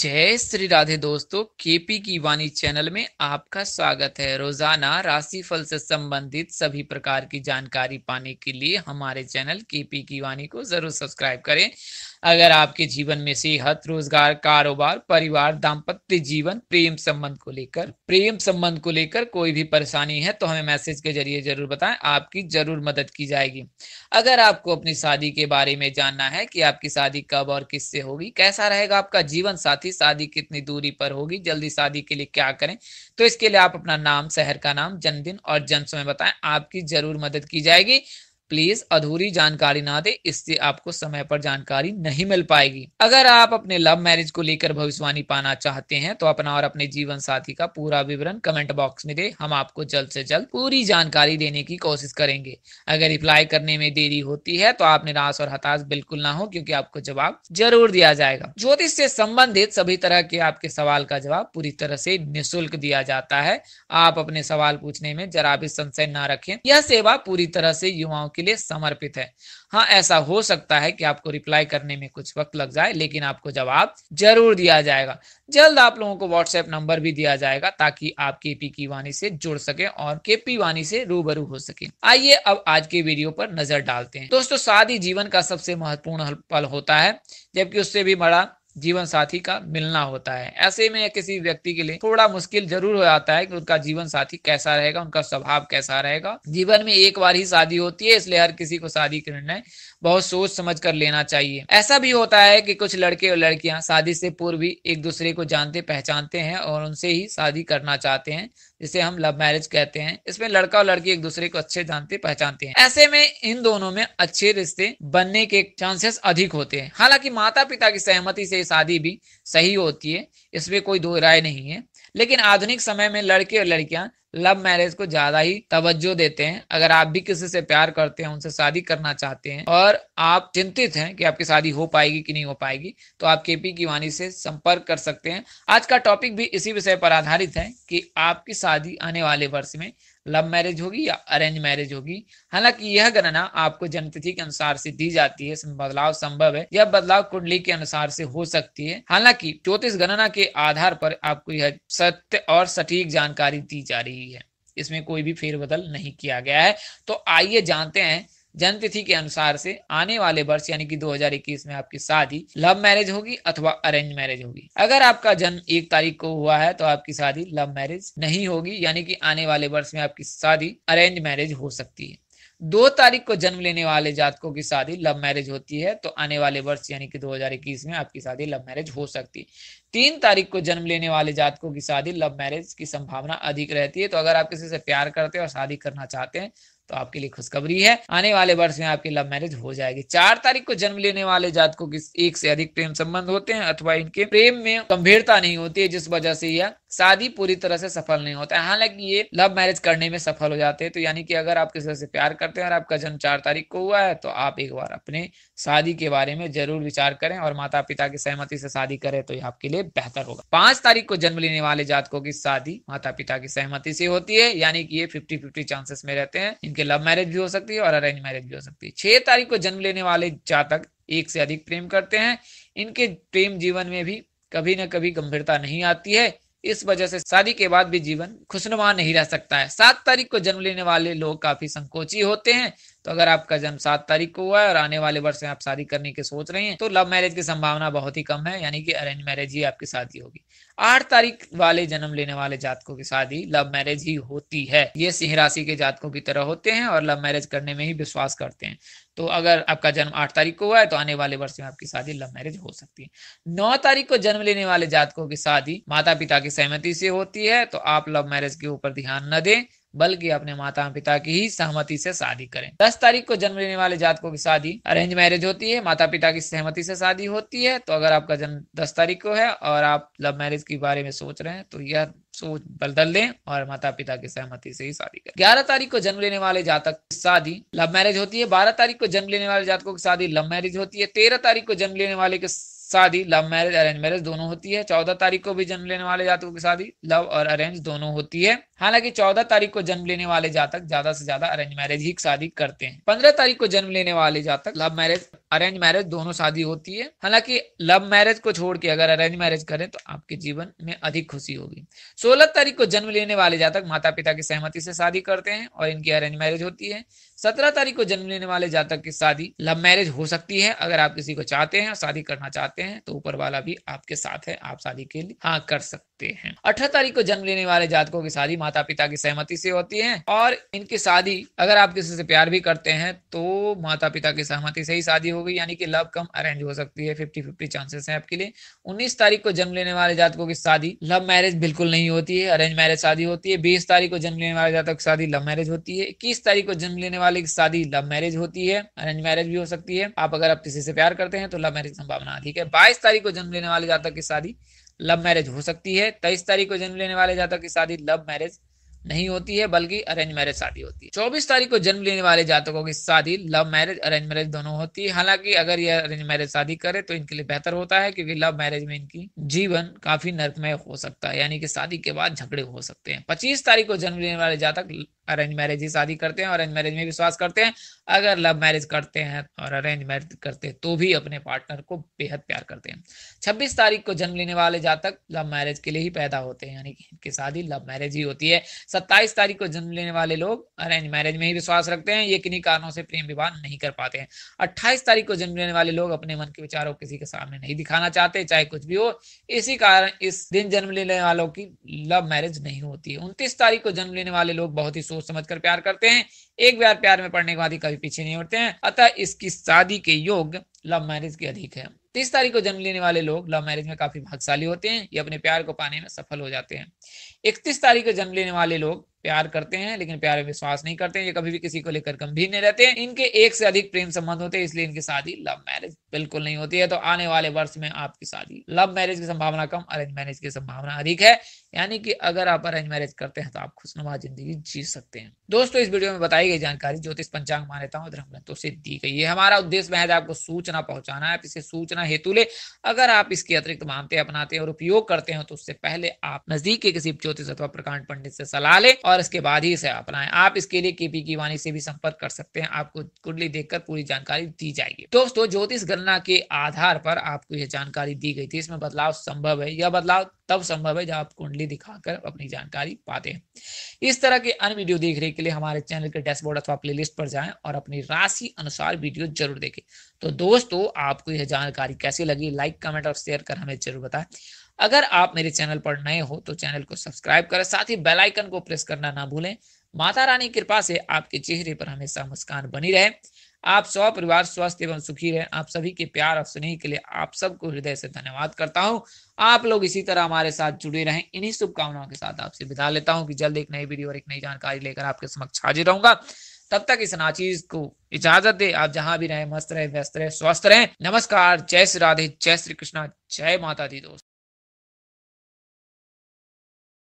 जय श्री राधे दोस्तों केपी की वाणी चैनल में आपका स्वागत है रोजाना राशिफल से संबंधित सभी प्रकार की जानकारी पाने के लिए हमारे चैनल केपी की वाणी को जरूर सब्सक्राइब करें अगर आपके जीवन में सेहत रोजगार कारोबार परिवार दाम्पत्य जीवन प्रेम संबंध को लेकर प्रेम संबंध को लेकर कोई भी परेशानी है तो हमें मैसेज के जरिए जरूर बताएं आपकी जरूर मदद की जाएगी अगर आपको अपनी शादी के बारे में जानना है कि आपकी शादी कब और किससे होगी कैसा रहेगा आपका जीवन साथी थी शादी कितनी दूरी पर होगी जल्दी शादी के लिए क्या करें तो इसके लिए आप अपना नाम शहर का नाम जन्मदिन और जन्म समय बताएं आपकी जरूर मदद की जाएगी प्लीज अधूरी जानकारी ना दे इससे आपको समय पर जानकारी नहीं मिल पाएगी अगर आप अपने लव मैरिज को लेकर भविष्यवाणी पाना चाहते हैं तो अपना और अपने जीवन साथी का पूरा विवरण कमेंट बॉक्स में दे हम आपको जल्द से जल्द पूरी जानकारी देने की कोशिश करेंगे अगर रिप्लाई करने में देरी होती है तो आप निराश और हताश बिल्कुल ना हो क्यूँकी आपको जवाब जरूर दिया जाएगा ज्योतिष से संबंधित सभी तरह के आपके सवाल का जवाब पूरी तरह से निःशुल्क दिया जाता है आप अपने सवाल पूछने में जरा भी संशय न रखें यह सेवा पूरी तरह से युवाओं आपके लिए समर्पित है हाँ ऐसा हो सकता है कि आपको रिप्लाई करने में कुछ वक्त लग जाए लेकिन आपको जवाब जरूर दिया जाएगा जल्द आप लोगों को व्हाट्सएप नंबर भी दिया जाएगा ताकि आप के पी की वाणी से जुड़ सके और के पी वाणी से रूबरू हो सके आइए अब आज के वीडियो पर नजर डालते हैं दोस्तों शादी जीवन का सबसे महत्वपूर्ण पल होता है जबकि उससे भी बड़ा जीवन साथी का मिलना होता है ऐसे में किसी व्यक्ति के लिए थोड़ा मुश्किल जरूर हो जाता है कि उनका जीवन साथी कैसा रहेगा उनका स्वभाव कैसा रहेगा जीवन में एक बार ही शादी होती है इसलिए हर किसी को शादी का निर्णय बहुत सोच समझ कर लेना चाहिए ऐसा भी होता है कि कुछ लड़के और लड़कियां शादी से पूर्व भी एक दूसरे को जानते पहचानते हैं और उनसे ही शादी करना चाहते हैं जिसे हम लव मैरिज कहते हैं इसमें लड़का और लड़की एक दूसरे को अच्छे जानते पहचानते हैं ऐसे में इन दोनों में अच्छे रिश्ते बनने के चांसेस अधिक होते हैं हालांकि माता पिता की सहमति से शादी भी सही होती है इसमें कोई दो राय नहीं है लेकिन आधुनिक समय में लड़के और लड़कियां लव मैरिज को ज्यादा ही तवज्जो देते हैं अगर आप भी किसी से प्यार करते हैं उनसे शादी करना चाहते हैं और आप चिंतित हैं कि आपकी शादी हो पाएगी कि नहीं हो पाएगी तो आप केपी की वाणी से संपर्क कर सकते हैं आज का टॉपिक भी इसी विषय पर आधारित है कि आपकी शादी आने वाले वर्ष में लव मैरिज होगी या अरेंज मैरिज होगी हालांकि यह गणना आपको जन्मतिथि के अनुसार से दी जाती है इसमें बदलाव संभव है यह बदलाव कुंडली के अनुसार से हो सकती है हालांकि ज्योतिष गणना के आधार पर आपको यह सत्य और सटीक जानकारी दी जा रही है रही है इसमें कोई भी फेरबदल नहीं किया गया है तो आइए जानते हैं जन्मतिथि के अनुसार से आने वाले वर्ष यानी कि 2021 में आपकी शादी लव मैरिज होगी अथवा अरेंज मैरिज होगी अगर आपका जन्म एक तारीख को हुआ है तो आपकी शादी लव मैरिज नहीं होगी यानी कि आने वाले वर्ष में आपकी शादी अरेंज मैरिज हो सकती है दो तारीख को जन्म लेने वाले जातकों की शादी लव मैरिज होती है तो आने वाले वर्ष यानी कि 2021 में आपकी शादी लव मैरिज हो सकती है तीन तारीख को जन्म लेने वाले जातकों की शादी लव मैरिज की संभावना अधिक रहती है तो अगर आप किसी से प्यार करते हैं और शादी करना चाहते हैं तो आपके लिए खुशखबरी है आने वाले वर्ष में आपकी लव मैरिज हो जाएगी चार तारीख को जन्म लेने वाले जातकों के एक से अधिक प्रेम संबंध होते हैं अथवा इनके प्रेम में गंभीरता नहीं होती है जिस वजह से यह शादी पूरी तरह से सफल नहीं होता है हालांकि ये लव मैरिज करने में सफल हो जाते हैं तो यानी कि अगर आप किसी से प्यार करते हैं और आपका जन्म चार तारीख को हुआ है तो आप एक बार अपने शादी के बारे में जरूर विचार करें और माता पिता की सहमति से शादी करें तो ये आपके लिए बेहतर होगा पांच तारीख को जन्म लेने वाले जातकों की शादी माता पिता की सहमति से होती है यानी कि ये फिफ्टी फिफ्टी चांसेस में रहते हैं उनके लव मैरिज भी हो सकती है और अरेंज मैरिज भी हो सकती है छह तारीख को जन्म लेने वाले जातक एक से अधिक प्रेम करते हैं इनके प्रेम जीवन में भी कभी ना कभी गंभीरता नहीं आती है इस वजह से शादी के बाद भी जीवन खुशनुमा नहीं रह सकता है सात तारीख को जन्म लेने वाले लोग काफी संकोची होते हैं तो अगर आपका जन्म सात तारीख को हुआ है और आने वाले वर्ष में आप शादी करने की सोच रहे हैं तो लव मैरिज की संभावना बहुत ही कम है यानी कि अरेंज मैरिज ही आपकी शादी होगी आठ तारीख वाले जन्म लेने वाले जातकों की शादी लव मैरिज ही होती है ये सिंह राशि के जातकों की तरह होते हैं और लव मैरिज करने में ही विश्वास करते हैं तो अगर आपका जन्म आठ तारीख को हुआ है तो आने वाले वर्ष में आपकी शादी लव मैरिज हो सकती है नौ तारीख को जन्म लेने वाले जातकों की शादी माता पिता की सहमति से होती है तो आप लव मैरिज के ऊपर ध्यान न दें बल्कि अपने माता पिता की ही सहमति से शादी करें दस तारीख को जन्म लेने वाले जातकों की शादी अरेंज मैरिज होती है माता पिता की सहमति से शादी होती है तो अगर आपका जन्म दस तारीख को है और आप लव मैरिज के बारे में सोच रहे हैं तो यह सोच बदल दें और माता पिता की सहमति से ही शादी करें ग्यारह तारीख को जन्म लेने वाले जातक की शादी लव मैरिज होती है बारह तारीख को जन्म लेने वाले जातकों की शादी लव मैरिज होती है तेरह तारीख को जन्म लेने वाले की शादी लव मैरिज अरेंज मैरिज दोनों होती है चौदह तारीख को भी जन्म लेने वाले जातकों की शादी लव और अरेंज दोनों होती है हालांकि चौदह तारीख को जन्म लेने वाले जातक ज्यादा से ज्यादा अरेंज मैरिज ही शादी करते हैं पंद्रह तारीख को जन्म लेने वाले जातक लव मैरिज अरेंज मैरिज दोनों शादी होती है हालांकि लव मैरिज को छोड़ के अगर अरेंज मैरिज करें तो आपके जीवन में अधिक खुशी होगी सोलह तारीख को जन्म लेने वाले जातक माता पिता की सहमति से शादी करते हैं और इनकी अरेंज मैरिज होती है सत्रह तारीख को जन्म लेने वाले जातक की शादी लव मैरिज हो सकती है अगर आप किसी को चाहते हैं और शादी करना चाहते हैं तो ऊपर वाला भी आपके साथ है आप शादी के लिए हाँ कर सकते हैं अठारह तारीख को जन्म लेने वाले जातकों की शादी माता पिता की सहमति से होती है और इनकी शादी अगर आप किसी से प्यार भी करते हैं तो माता पिता की सहमति से ही शादी होगी यानी कि लव कम अरेंज हो सकती है फिफ्टी फिफ्टी चांसेस है आपके लिए उन्नीस तारीख को जन्म लेने वाले जातकों की शादी लव मैरिज बिल्कुल नहीं होती है अरेंज मैरिज शादी होती है बीस तारीख को जन्म लेने वाले जातक की शादी लव मैरिज होती है इक्कीस तारीख को जन्म लेने वाले की शादी लव मैरिज होती है अरेंज मैरिज भी हो सकती है आप अगर आप किसी से प्यार करते हैं तो लव मैरिज संभावना अधिक है बाईस तारीख को जन्म लेने वाले जातक की शादी लव मैरिज हो सकती है तेईस तारीख को जन्म लेने वाले जातक की शादी लव मैरिज नहीं होती है बल्कि अरेंज मैरिज शादी होती है चौबीस तारीख को जन्म लेने वाले जातकों की शादी लव मैरिज अरेंज मैरिज दोनों होती है हालांकि अगर ये अरेंज मैरिज शादी करे तो इनके लिए बेहतर होता है क्योंकि लव मैरिज में इनकी जीवन काफी नर्कमय हो सकता है यानी कि शादी के बाद झगड़े हो सकते हैं पच्चीस तारीख को जन्म लेने वाले जातक अरेंज मैरिज ही शादी करते हैं अरेंज मैरिज में विश्वास करते हैं अगर लव मैरिज करते हैं और अरेंज मैरिज करते हैं तो भी अपने पार्टनर को बेहद प्यार करते हैं छब्बीस तारीख को जन्म लेने वाले जातक लव मैरिज के लिए ही पैदा होते हैं यानी कि इनकी शादी लव मैरिज ही होती है सत्ताईस तारीख को जन्म लेने वाले लोग अरेंज मैरिज में ही विश्वास रखते हैं ये किन्हीं कारणों से प्रेम विवाह नहीं कर पाते हैं अट्ठाईस तारीख को जन्म लेने वाले लोग अपने मन के विचारों किसी के सामने नहीं दिखाना चाहते चाहे कुछ भी हो इसी कारण इस दिन जन्म लेने वालों की लव मैरिज नहीं होती है उनतीस तारीख को जन्म लेने वाले लोग बहुत ही सोच समझ कर प्यार करते हैं एक बार प्यार में पड़ने के बाद ही कभी पीछे नहीं उठते हैं अतः इसकी शादी के योग लव मैरिज के अधिक है तीस तारीख को जन्म लेने वाले लोग लव मैरिज में काफी भाग्यशाली होते हैं ये अपने प्यार को पाने में सफल हो जाते हैं इकतीस तारीख को जन्म लेने वाले लोग प्यार करते हैं लेकिन प्यार में विश्वास नहीं करते हैं ये कभी भी किसी को लेकर गंभीर नहीं रहते हैं इनके एक से अधिक प्रेम संबंध होते हैं इसलिए इनकी शादी लव मैरिज बिल्कुल नहीं होती है तो आने वाले वर्ष में आपकी शादी लव मैरिज की संभावना कम अरेंज मैरिज की संभावना अधिक है यानी कि अगर आप अरेंज मैरिज करते हैं तो आप खुशनुमा जिंदगी जी सकते हैं दोस्तों इस वीडियो में बताई गई जानकारी ज्योतिष पंचांग मान्यता और धर्म ग्रंथों से दी गई है हमारा उद्देश्य महज आपको सूचना पहुंचाना है इसे सूचना हेतु ले अगर आप इसके अतिरिक्त मानते अपनाते हैं और उपयोग करते हैं तो उससे पहले आप नजदीक के किसी ज्योतिष अथवा प्रकांड पंडित से सलाह लें और इसके बाद ही इसे अपनाएं आप इसके लिए केपी की वाणी से भी संपर्क कर सकते हैं आपको कुंडली देखकर पूरी जानकारी दी जाएगी दोस्तों ज्योतिष गणना के आधार पर आपको यह जानकारी दी गई थी इसमें बदलाव संभव है यह बदलाव तब संभव है जब आप कुंडली दिखाकर अपनी जानकारी पाते हैं इस तरह के अन्य वीडियो देखने के लिए हमारे चैनल के डैशबोर्ड अथवा प्लेलिस्ट पर जाएं और अपनी राशि अनुसार वीडियो जरूर देखें तो दोस्तों आपको यह जानकारी कैसी लगी लाइक कमेंट और शेयर कर हमें जरूर बताएं अगर आप मेरे चैनल पर नए हो तो चैनल को सब्सक्राइब करें साथ ही बेल आइकन को प्रेस करना ना भूलें माता रानी कृपा से आपके चेहरे पर हमेशा मुस्कान बनी रहे आप सौ परिवार स्वस्थ एवं सुखी रहे आप सभी के प्यार और स्नेह के लिए आप सबको हृदय से धन्यवाद करता हूँ आप लोग इसी तरह हमारे साथ जुड़े रहें इन्हीं शुभकामनाओं के साथ आपसे विदा लेता हूँ कि जल्द एक नई वीडियो और एक नई जानकारी लेकर आपके समक्ष हाजिर रहूंगा तब तक इस नाचीज को इजाजत दे आप जहां भी रहें मस्त रहे व्यस्त रहे स्वस्थ रहें नमस्कार जय श्री राधे जय श्री कृष्णा जय माता दी दोस्त